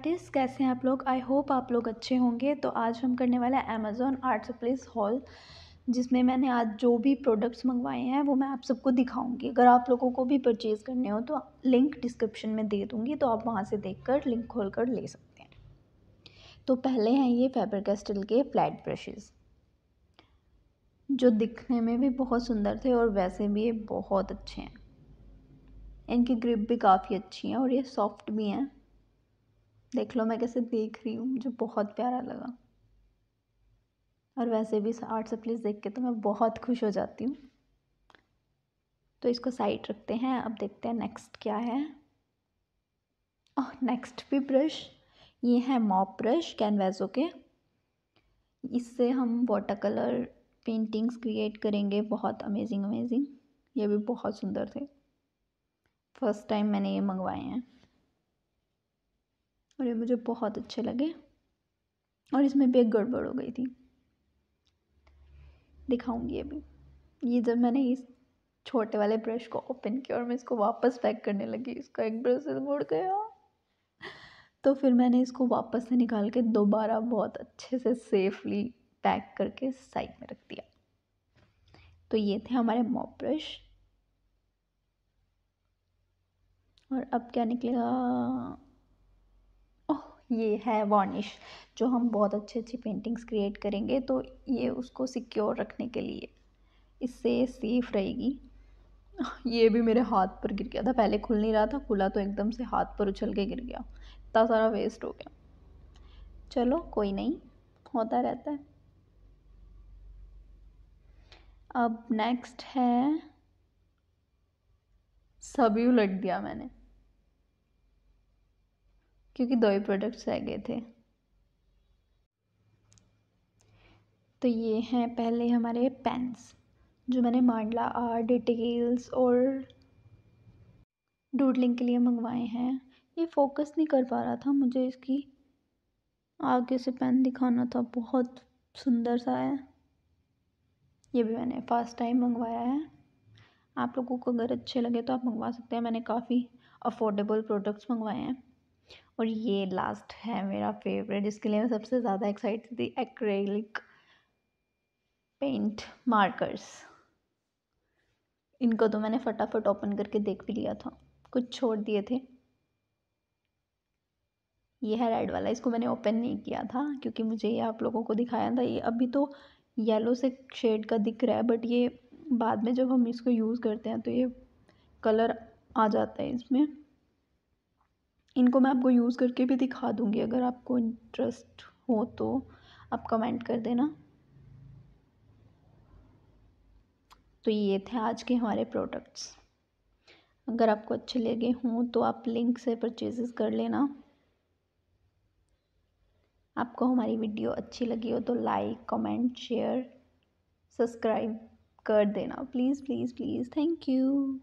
artist कैसे हैं आप लोग आई होप आप लोग अच्छे होंगे तो आज हम करने वाले हैं अमेज़ोन आर्ट सप्लेस हॉल जिसमें मैंने आज जो भी प्रोडक्ट्स मंगवाए हैं वो मैं आप सबको दिखाऊंगी अगर आप लोगों को भी परचेज़ करने हो तो लिंक डिस्क्रिप्शन में दे दूँगी तो आप वहाँ से देख कर लिंक खोल कर ले सकते हैं तो पहले हैं ये फैबर कैस्टल के फ्लैट ब्रशेज़ जो दिखने में भी बहुत सुंदर थे और वैसे भी ये बहुत अच्छे हैं इनकी ग्रिप भी काफ़ी अच्छी है और ये सॉफ्ट भी हैं देख लो मैं कैसे देख रही हूँ मुझे बहुत प्यारा लगा और वैसे भी आर्ट प्लीज देख के तो मैं बहुत खुश हो जाती हूँ तो इसको साइड रखते हैं अब देखते हैं नेक्स्ट क्या है और नेक्स्ट भी ब्रश ये है मॉप ब्रश कैनवासों के इससे हम वाटर कलर पेंटिंग्स क्रिएट करेंगे बहुत अमेजिंग अमेजिंग ये भी बहुत सुंदर थे फर्स्ट टाइम मैंने ये मंगवाए हैं और ये मुझे बहुत अच्छे लगे और इसमें भी एक गड़बड़ हो गई थी दिखाऊंगी अभी ये जब मैंने इस छोटे वाले ब्रश को ओपन किया और मैं इसको वापस पैक करने लगी इसका एक ब्रश मुड़ गया तो फिर मैंने इसको वापस से निकाल के दोबारा बहुत अच्छे से सेफली पैक करके साइड में रख दिया तो ये थे हमारे मॉप ब्रश और अब क्या निकलेगा ये है वार्निश जो हम बहुत अच्छे अच्छी पेंटिंग्स क्रिएट करेंगे तो ये उसको सिक्योर रखने के लिए इससे सेफ रहेगी ये भी मेरे हाथ पर गिर गया था पहले खुल नहीं रहा था खुला तो एकदम से हाथ पर उछल के गिर गया इतना सारा वेस्ट हो गया चलो कोई नहीं होता रहता है अब नेक्स्ट है सभी उलट दिया मैंने क्योंकि दो ही प्रोडक्ट्स रह गए थे तो ये हैं पहले हमारे पेन्स जो मैंने मांडला आर्ट डिटेल्स और डूडलिंग के लिए मंगवाए हैं ये फोकस नहीं कर पा रहा था मुझे इसकी आगे से पेन दिखाना था बहुत सुंदर सा है ये भी मैंने फर्स्ट टाइम मंगवाया है आप लोगों को अगर अच्छे लगे तो आप मंगवा सकते हैं मैंने काफ़ी अफोर्डेबल प्रोडक्ट्स मंगवाए हैं और ये लास्ट है मेरा फेवरेट जिसके लिए मैं सबसे ज़्यादा एक्साइटेड थी एक्रेलिक पेंट मार्कर्स इनको तो मैंने फटाफट ओपन करके देख भी लिया था कुछ छोड़ दिए थे ये है रेड वाला इसको मैंने ओपन नहीं किया था क्योंकि मुझे ये आप लोगों को दिखाया था ये अभी तो येलो से शेड का दिख रहा है बट ये बाद में जब हम इसको यूज़ करते हैं तो ये कलर आ जाता है इसमें इनको मैं आपको यूज़ करके भी दिखा दूँगी अगर आपको इंटरेस्ट हो तो आप कमेंट कर देना तो ये थे आज के हमारे प्रोडक्ट्स अगर आपको अच्छे लगे हों तो आप लिंक से परचेजेस कर लेना आपको हमारी वीडियो अच्छी लगी हो तो लाइक कमेंट शेयर सब्सक्राइब कर देना please please please thank you